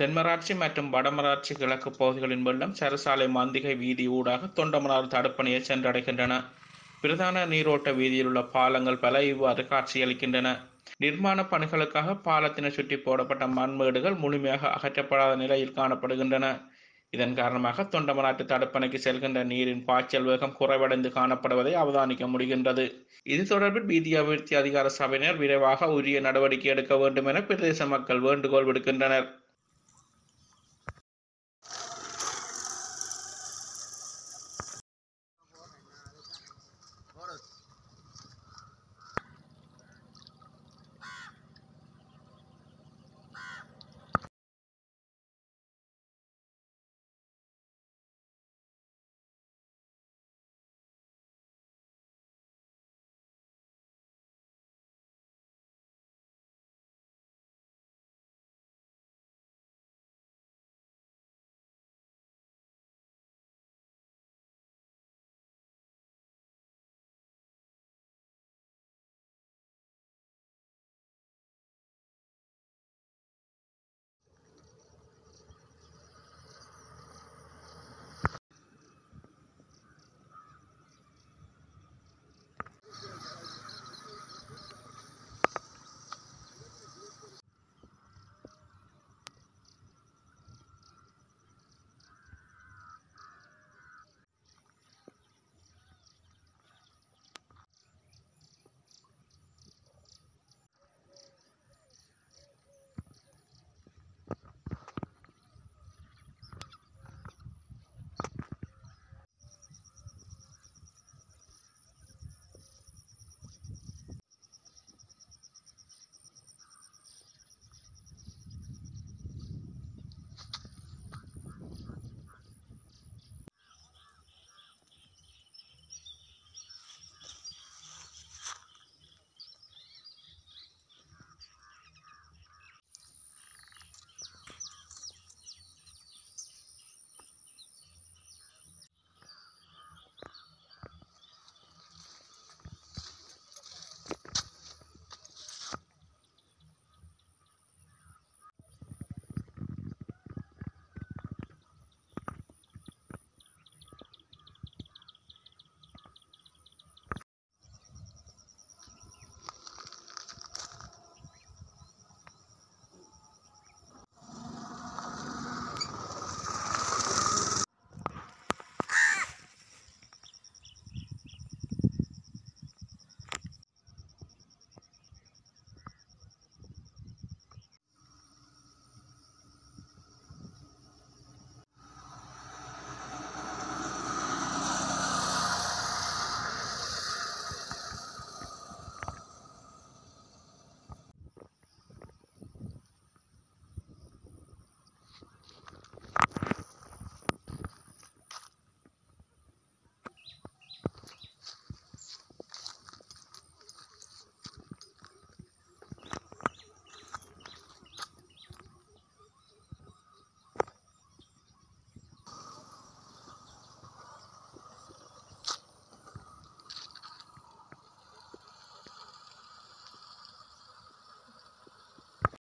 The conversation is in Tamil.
தென்மராட்சி மற்றும் வடமராட்சி கிழக்கு பகுதிகளின் வெள்ளம் சரசாலை மந்திகை வீதி ஊடாக தொண்டமனார் தடுப்பணையை சென்றடைகின்றன பிரதான நீரோட்ட வீதியிலுள்ள பாலங்கள் பல இவ்வாறு காட்சியளிக்கின்றன நிர்மாண பணிகளுக்காக பாலத்தினை சுற்றி போடப்பட்ட மண்மேடுகள் முழுமையாக அகற்றப்படாத நிலையில் காணப்படுகின்றன இதன் காரணமாக தொண்டமநாட்டு தடுப்பணைக்கு செல்கின்ற நீரின் பாய்ச்சல் வேகம் குறைவடைந்து காணப்படுவதை அவதானிக்க முடிகின்றது இது தொடர்பில் வீதி அபிவிருத்தி அதிகார சபையினர் விரைவாக உரிய நடவடிக்கை எடுக்க வேண்டும் என பிரதேச மக்கள் வேண்டுகோள் விடுக்கின்றனர்